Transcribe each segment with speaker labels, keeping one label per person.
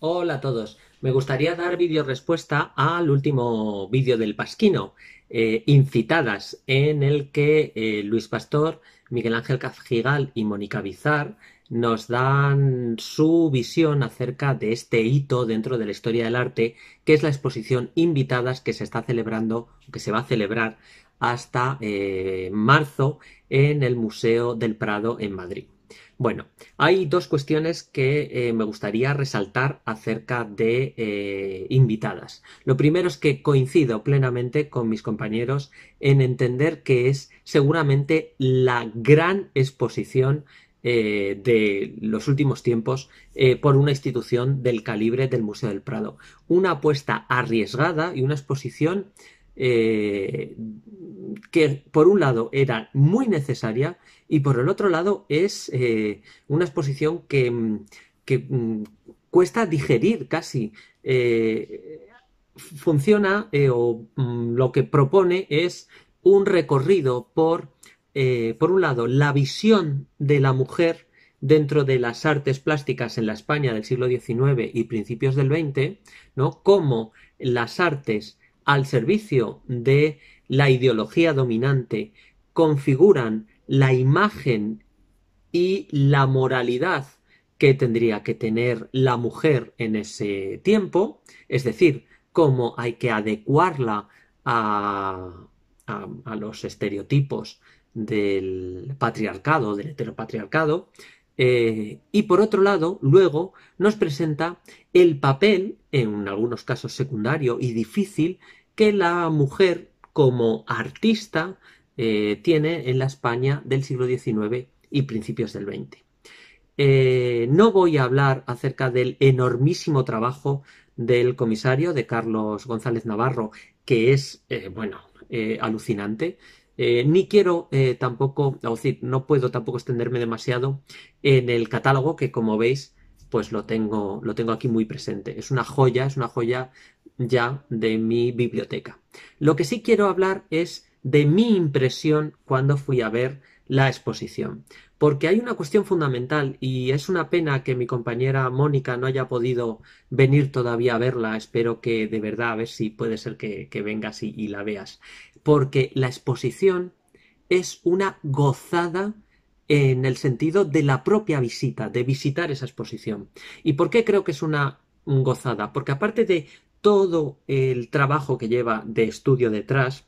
Speaker 1: Hola a todos. Me gustaría dar vídeo respuesta al último vídeo del Pasquino, eh, Incitadas, en el que eh, Luis Pastor, Miguel Ángel Cazgigal y Mónica Bizar nos dan su visión acerca de este hito dentro de la historia del arte, que es la exposición Invitadas que se está celebrando, que se va a celebrar hasta eh, marzo en el Museo del Prado en Madrid. Bueno, hay dos cuestiones que eh, me gustaría resaltar acerca de eh, invitadas. Lo primero es que coincido plenamente con mis compañeros en entender que es seguramente la gran exposición eh, de los últimos tiempos por una institución del calibre del Museo del Prado. Una apuesta arriesgada y una exposición eh, que por un lado era muy necesaria y por el otro lado es eh, una exposición que, mm, mm, cuesta digerir casi. Eh, funciona o mm, lo que propone es un recorrido por, por un lado, la visión de la mujer dentro de las artes plásticas en la España del siglo XIX y principios del XX, ¿no? las artes al servicio de la ideología dominante, configuran la imagen y la moralidad que tendría que tener la mujer en ese tiempo, es decir, cómo hay que adecuarla a, los estereotipos del patriarcado, del heteropatriarcado, eh, y por otro lado, luego nos presenta el papel, en algunos casos secundario y difícil, que la mujer como artista eh, tiene en la España del siglo XIX y principios del XX. Eh, no voy a hablar acerca del enormísimo trabajo del comisario, de Carlos González Navarro, que es, bueno, alucinante eh, ni quiero eh, tampoco, o decir, no puedo tampoco extenderme demasiado en el catálogo que como veis, pues lo tengo, lo tengo aquí muy presente. Es una joya, es una joya ya de mi biblioteca. Lo que sí quiero hablar es de mi impresión cuando fui a ver la exposición porque hay una cuestión fundamental y es una pena que mi compañera Mónica no haya podido venir todavía a verla. Espero que de verdad, a ver si puede ser que, vengas y, la veas. Porque la exposición es una gozada en el sentido de la propia visita, de visitar esa exposición. ¿Y por qué creo que es una gozada? Porque aparte de todo el trabajo que lleva de estudio detrás,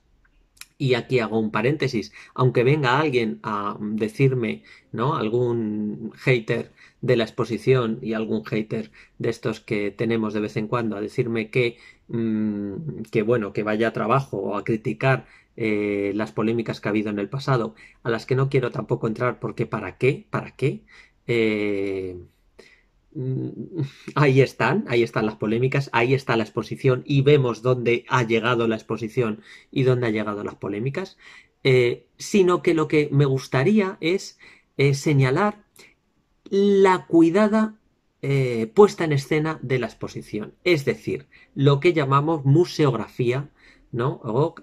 Speaker 1: y aquí hago un paréntesis, aunque venga alguien a mm, decirme, ¿no? Algún hater de la exposición y algún hater de estos que tenemos de vez en cuando a decirme que, mm, bueno, que vaya a trabajo o a criticar eh, las polémicas que ha habido en el pasado, a las que no quiero tampoco entrar porque ¿para qué? ¿Para qué? Eh, Mm, ahí están, ahí están las polémicas, ahí está la exposición y vemos dónde ha llegado la exposición y dónde ha llegado las polémicas, eh, sino que lo que me gustaría es eh, señalar la cuidada eh, puesta en escena de la exposición, es decir, lo que llamamos museografía, ¿no? O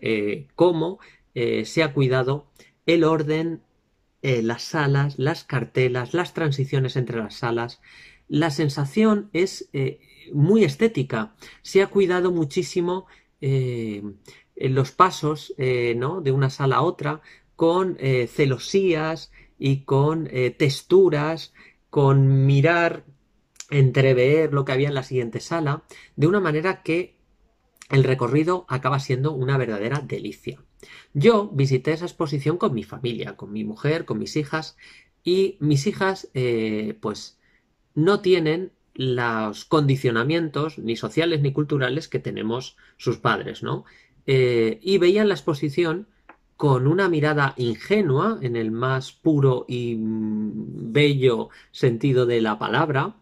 Speaker 1: cómo se ha cuidado el orden, las salas, las cartelas, las transiciones entre las salas, la sensación es eh, muy estética. Se ha cuidado muchísimo eh, los pasos eh, de una sala a otra con celosías y con texturas, con mirar, entrever lo que había en la siguiente sala, de una manera que el recorrido acaba siendo una verdadera delicia. Yo visité esa exposición con mi familia, con mi mujer, con mis hijas, y mis hijas, pues no tienen los condicionamientos ni sociales ni culturales que tenemos sus padres, ¿no? Eh, y veían la exposición con una mirada ingenua, en el más puro y mm, bello sentido de la palabra,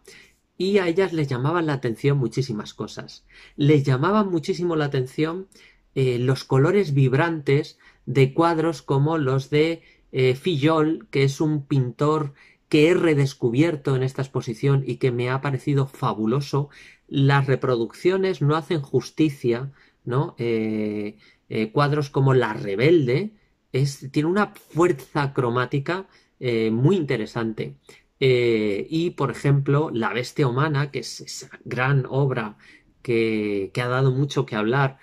Speaker 1: y a ellas les llamaban la atención muchísimas cosas. Les llamaban muchísimo la atención eh, los colores vibrantes de cuadros como los de eh, Fillol, que es un pintor que he redescubierto en esta exposición y que me ha parecido fabuloso, las reproducciones no hacen justicia, ¿no? Eh, eh, cuadros como La Rebelde es, tiene una fuerza cromática eh, muy interesante. y, por ejemplo, La Bestia Humana, que es esa gran obra que, ha dado mucho que hablar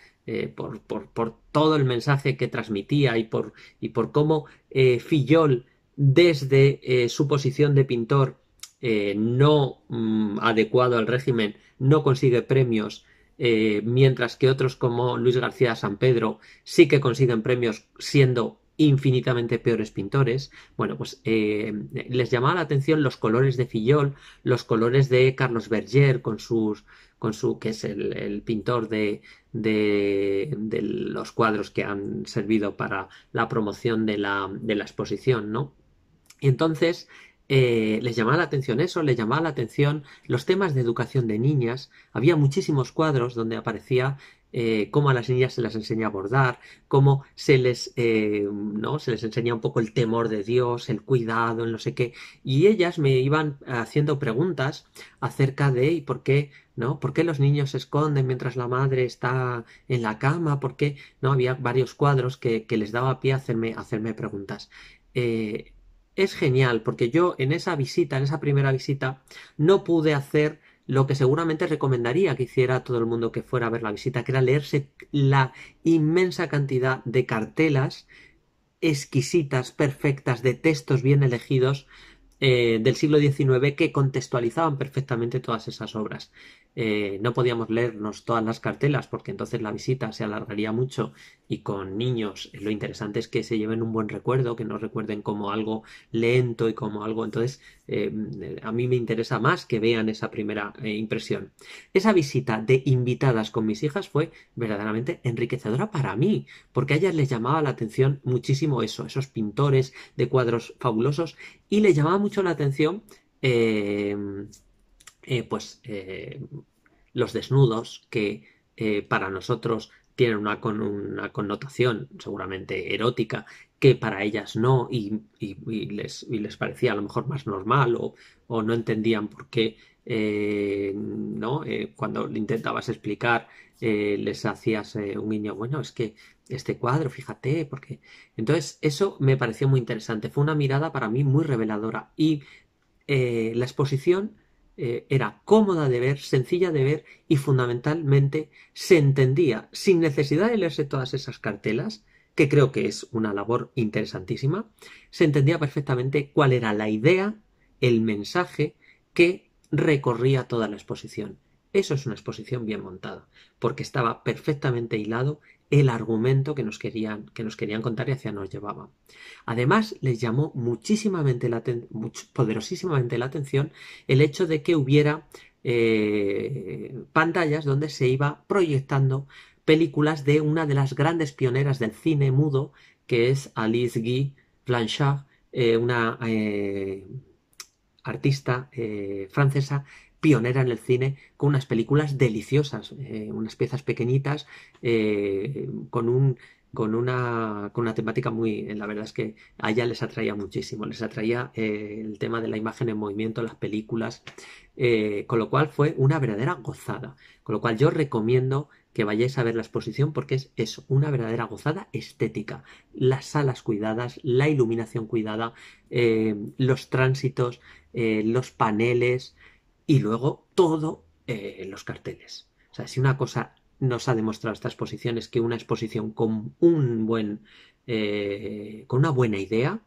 Speaker 1: por, todo el mensaje que transmitía y por, y por cómo Fillol desde eh, su posición de pintor eh, no mm, adecuado al régimen, no consigue premios, eh, mientras que otros como Luis García San Pedro sí que consiguen premios siendo infinitamente peores pintores. Bueno, pues les llamaba la atención los colores de Fillol, los colores de Carlos Berger con sus con su que es el, pintor de, de, de, los cuadros que han servido para la promoción de la, de la exposición, ¿no? entonces eh, les llamaba la atención eso, les llamaba la atención los temas de educación de niñas. Había muchísimos cuadros donde aparecía eh, cómo a las niñas se las enseña a bordar, cómo se les, eh, ¿no? se les enseña un poco el temor de Dios, el cuidado, el no sé qué. Y ellas me iban haciendo preguntas acerca de ¿y por qué? ¿no? ¿Por los niños se esconden mientras la madre está en la cama? ¿Por qué? ¿No? Había varios cuadros que, les daba pie a hacerme, hacerme preguntas es genial porque yo en esa visita, en esa primera visita, no pude hacer lo que seguramente recomendaría que hiciera todo el mundo que fuera a ver la visita, que era leerse la inmensa cantidad de cartelas exquisitas, perfectas, de textos bien elegidos eh, del siglo XIX que contextualizaban perfectamente todas esas obras. Eh, no podíamos leernos todas las cartelas porque entonces la visita se alargaría mucho y con niños lo interesante es que se lleven un buen recuerdo, que nos recuerden como algo lento y como algo. Entonces, em, a mí me interesa más que vean esa primera eh, impresión. Esa visita de invitadas con mis hijas fue verdaderamente enriquecedora para mí, porque a ellas les llamaba la atención muchísimo eso, esos pintores de cuadros fabulosos y les llamaba mucho la atención em, eh, pues eh, los desnudos que eh, para nosotros tienen una, con una connotación seguramente erótica que para ellas no y, les, parecía a lo mejor más normal o, no entendían por qué no cuando intentabas explicar les hacías un niño bueno es que este cuadro fíjate porque entonces eso me pareció muy interesante fue una mirada para mí muy reveladora y la exposición eh, era cómoda de ver, sencilla de ver y fundamentalmente se entendía sin necesidad de leerse todas esas cartelas, que creo que es una labor interesantísima, se entendía perfectamente cuál era la idea, el mensaje que recorría toda la exposición. Eso es una exposición bien montada, porque estaba perfectamente hilado el argumento que nos querían, que nos querían contar y hacia nos llevaba. Además, les llamó muchísimamente la poderosísimamente la atención el hecho de que hubiera eh, pantallas donde se iba proyectando películas de una de las grandes pioneras del cine mudo, que es Alice Guy Blanchard, eh, una eh, artista francesa pionera en el cine con unas películas deliciosas, eh, unas piezas pequeñitas, eh, con con una, temática muy, la verdad es que a ella les atraía muchísimo, les atraía eh, el tema de la imagen en movimiento, las películas, con lo cual fue una verdadera gozada, con lo cual yo recomiendo que vayáis a ver la exposición porque es una verdadera gozada estética, las salas cuidadas, la iluminación cuidada, los tránsitos, los paneles, y luego todo en eh, los carteles. O sea, si una cosa nos ha demostrado esta exposición es que una exposición con un buen eh, con una buena idea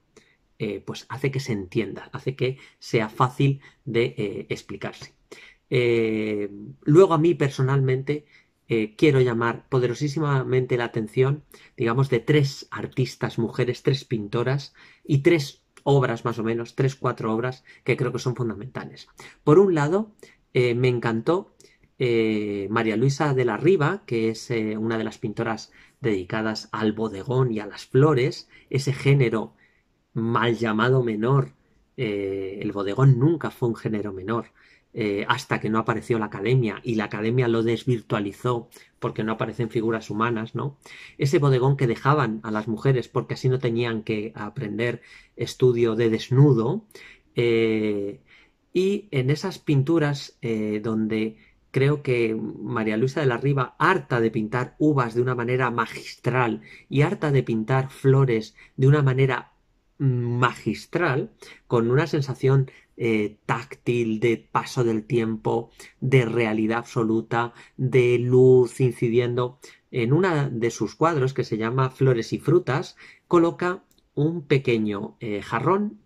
Speaker 1: eh, pues hace que se entienda, hace que sea fácil de explicarse. luego a mí personalmente quiero llamar poderosísimamente la atención, digamos, de tres artistas mujeres, tres pintoras y tres obras más o menos, tres, cuatro obras que creo que son fundamentales. Por un lado, eh, me encantó eh, María Luisa de la Riva, que es eh, una de las pintoras dedicadas al bodegón y a las flores, ese género mal llamado menor, el bodegón nunca fue un género menor, eh, hasta que no apareció la academia y la academia lo desvirtualizó porque no aparecen figuras humanas, ¿no? Ese bodegón que dejaban a las mujeres porque así no tenían que aprender estudio de desnudo. Eh, y en esas pinturas eh, donde creo que María Luisa de la Riva, harta de pintar uvas de una manera magistral y harta de pintar flores de una manera mm, magistral, con una sensación eh, táctil, de paso del tiempo, de realidad absoluta, de luz incidiendo. En una de sus cuadros, que se llama Flores y Frutas, coloca un pequeño eh, jarrón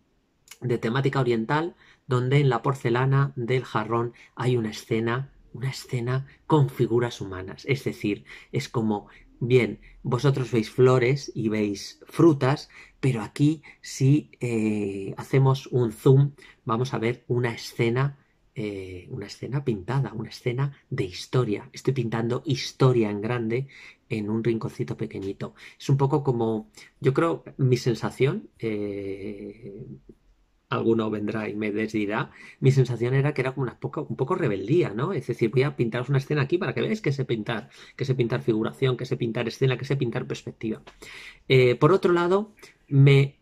Speaker 1: de temática oriental, donde en la porcelana del jarrón hay una escena, una escena con figuras humanas. Es decir, es como Bien, vosotros veis flores y veis frutas, pero aquí si eh, hacemos un zoom vamos a ver una escena, eh, una escena pintada, una escena de historia. Estoy pintando historia en grande en un rinconcito pequeñito. Es un poco como, yo creo, mi sensación, eh, alguno vendrá y me desdirá, mi sensación era que era como una poca, un poco rebeldía, ¿no? Es decir, voy a pintaros una escena aquí para que veáis que sé pintar, que sé pintar figuración, que sé pintar escena, que sé pintar perspectiva. Eh, por otro lado, me,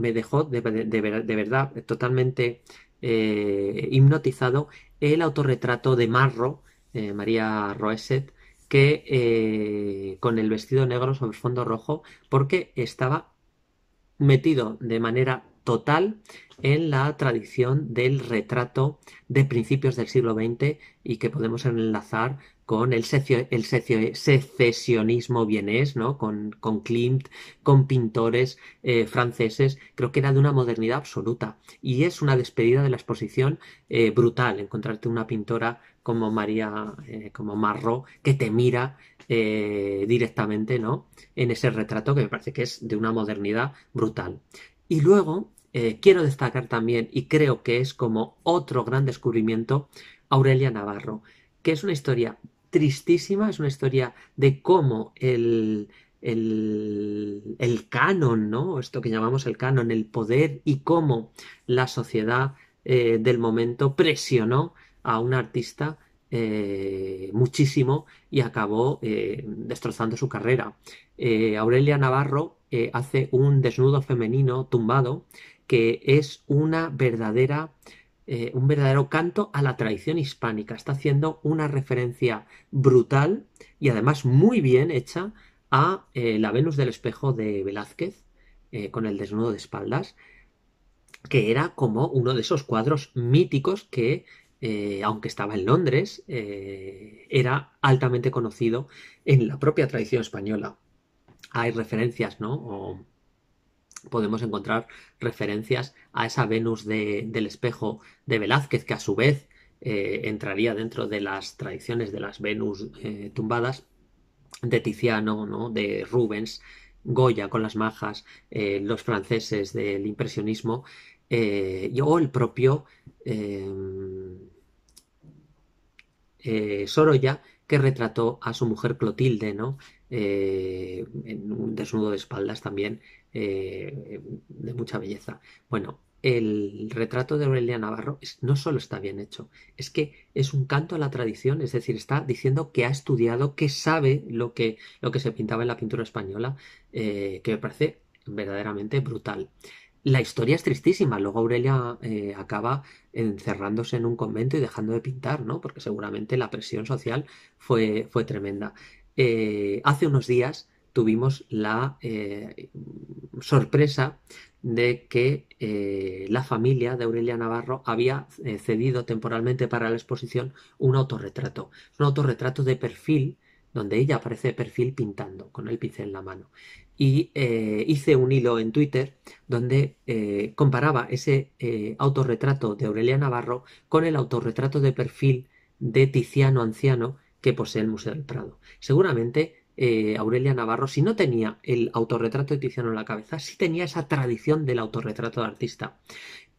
Speaker 1: dejó de, verdad totalmente eh, hipnotizado el autorretrato de Marro, eh, María Roeset, que con el vestido negro sobre fondo rojo, porque estaba metido de manera total en la tradición del retrato de principios del siglo XX y que podemos enlazar con el, secesionismo vienés, ¿no? con, con Klimt, con pintores eh, franceses, creo que era de una modernidad absoluta. Y es una despedida de la exposición eh, brutal, encontrarte una pintora como María, eh, como Marro, que te mira directamente ¿no? en ese retrato que me parece que es de una modernidad brutal. Y luego eh, quiero destacar también, y creo que es como otro gran descubrimiento, Aurelia Navarro, que es una historia tristísima, es una historia de cómo el, canon, Esto que llamamos el canon, el poder y cómo la sociedad eh, del momento presionó a un artista eh, muchísimo y acabó eh, destrozando su carrera. Eh, Aurelia Navarro hace un desnudo femenino tumbado que es una verdadera un verdadero canto a la tradición hispánica. Está haciendo una referencia brutal y además muy bien hecha a la Venus del espejo de Velázquez, con el desnudo de espaldas, que era como uno de esos cuadros míticos que eh, aunque estaba en Londres, eh, era altamente conocido en la propia tradición española. Hay referencias, ¿no? podemos encontrar referencias a esa Venus de, del espejo de Velázquez, que a su vez eh, entraría dentro de las tradiciones de las Venus tumbadas, de Tiziano, ¿no? De Rubens, Goya con las majas, los franceses del impresionismo. Eh, o el propio eh, eh, Sorolla, que retrató a su mujer Clotilde, ¿no? en un desnudo de espaldas también de mucha belleza. Bueno, el retrato de Aurelia Navarro no solo está bien hecho, es que es un canto a la tradición, es decir, está diciendo que ha estudiado, que sabe lo que, lo que se pintaba en la pintura española, que me parece verdaderamente brutal. La historia es tristísima. Luego Aurelia eh, acaba encerrándose en un convento y dejando de pintar, ¿no? Porque seguramente la presión social fue, fue tremenda. Eh, hace unos días tuvimos la eh, sorpresa de que la familia de Aurelia Navarro había cedido temporalmente para la exposición un autorretrato. un autorretrato de perfil donde ella aparece de perfil pintando, con el pincel en la mano y eh, hice un hilo en Twitter donde eh, comparaba ese eh, autorretrato de Aurelia Navarro con el autorretrato de perfil de Tiziano Anciano que posee el Museo del Prado. Seguramente Aurelia Navarro, si no tenía el autorretrato de Tiziano en la cabeza, sí tenía esa tradición del autorretrato de artista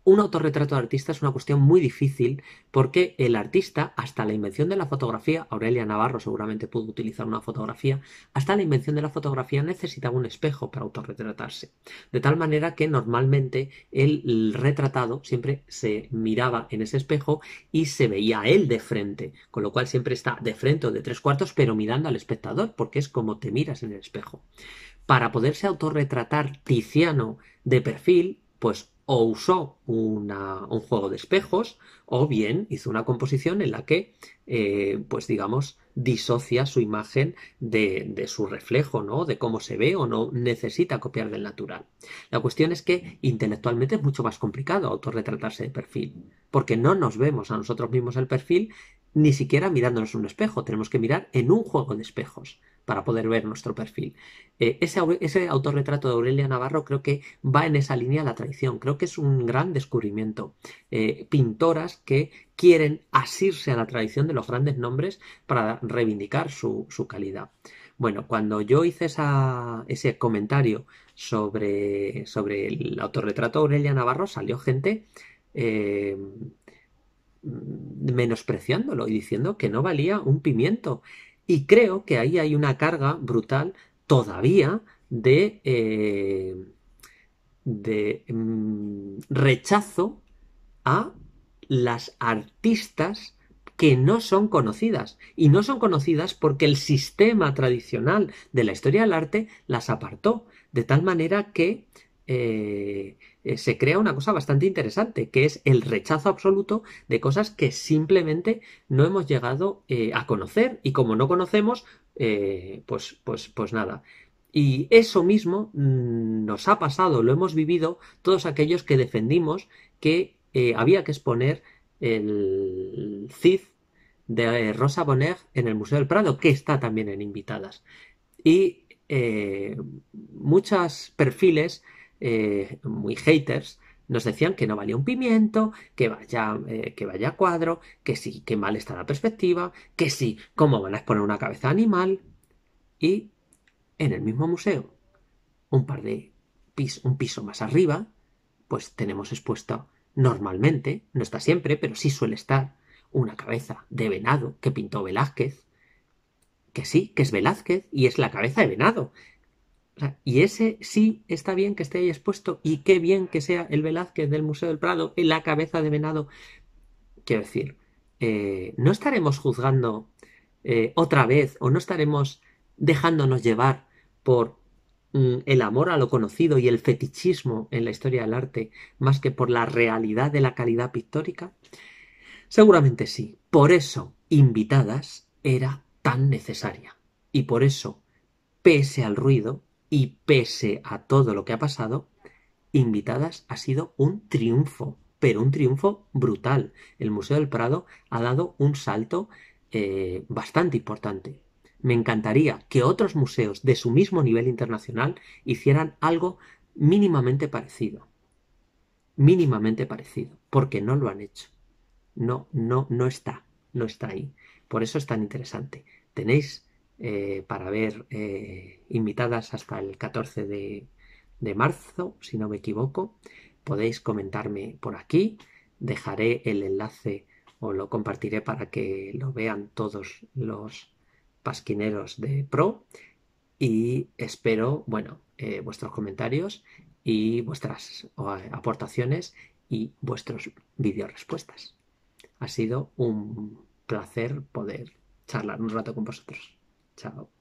Speaker 1: un autorretrato de artista es una cuestión muy difícil porque el artista, hasta la invención de la fotografía, Aurelia Navarro seguramente pudo utilizar una fotografía, hasta la invención de la fotografía necesitaba un espejo para autorretratarse. De tal manera que normalmente el retratado siempre se miraba en ese espejo y se veía a él de frente, con lo cual siempre está de frente o de tres cuartos, pero mirando al espectador, porque es como te miras en el espejo. Para poderse autorretratar Tiziano de perfil, pues o usó un juego de espejos o bien hizo una composición en la que, eh, pues digamos, disocia su imagen de, su reflejo, ¿no? De cómo se ve o no necesita copiar del natural. La cuestión es que intelectualmente es mucho más complicado autorretratarse de perfil, porque no nos vemos a nosotros mismos el perfil ni siquiera mirándonos un espejo, tenemos que mirar en un juego de espejos para poder ver nuestro perfil. Eh, ese, ese, autorretrato de Aurelia Navarro creo que va en esa línea de la tradición, creo que es un gran descubrimiento. Eh, pintoras que quieren asirse a la tradición de los grandes nombres para reivindicar su, calidad. Bueno, cuando yo hice ese comentario sobre, sobre el autorretrato de Aurelia Navarro, salió gente eh, mm, menospreciándolo y diciendo que no valía un pimiento y creo que ahí hay una carga brutal todavía de, eh, mm, rechazo a las artistas que no son conocidas. Y no son conocidas porque el sistema tradicional de la historia del arte las apartó, de tal manera que eh, eh, se crea una cosa bastante interesante, que es el rechazo absoluto de cosas que simplemente no hemos llegado eh, a conocer y como no conocemos, pues, pues, pues nada. Y eso mismo mm, nos ha pasado, lo hemos vivido todos aquellos que defendimos que había que exponer el CID de Rosa Bonheur en el Museo del Prado, que está también en invitadas. Y muchos perfiles eh, muy haters, nos decían que no valía un pimiento, que vaya, eh, que vaya cuadro, que sí, que mal está la perspectiva, que sí, cómo van a exponer una cabeza animal. Y en el mismo museo, un par de pis, un piso más arriba, pues tenemos expuesta normalmente, no está siempre, pero sí suele estar una cabeza de venado que pintó Velázquez, que sí, que es Velázquez y es la cabeza de venado, y ese sí está bien que esté ahí expuesto y qué bien que sea el Velázquez del Museo del Prado, en la cabeza de venado. Quiero decir, eh, no estaremos juzgando eh, otra vez o no estaremos dejándonos llevar por mm, el amor a lo conocido y el fetichismo en la historia del arte más que por la realidad de la calidad pictórica. Seguramente sí. Por eso, invitadas era tan necesaria. Y por eso, pese al ruido, y pese a todo lo que ha pasado, Invitadas ha sido un triunfo, pero un triunfo brutal. El Museo del Prado ha dado un salto eh, bastante importante. Me encantaría que otros museos de su mismo nivel internacional hicieran algo mínimamente parecido. Mínimamente parecido, porque no lo han hecho. No, no, no está, no está ahí. Por eso es tan interesante. Tenéis eh, para ver eh, invitadas hasta el 14 de, marzo, si no me equivoco. Podéis comentarme por aquí, dejaré el enlace o lo compartiré para que lo vean todos los pasquineros de Pro y espero, bueno, eh, vuestros comentarios y vuestras aportaciones y vuestros vídeos respuestas. Ha sido un placer poder charlar un rato con vosotros. Chao.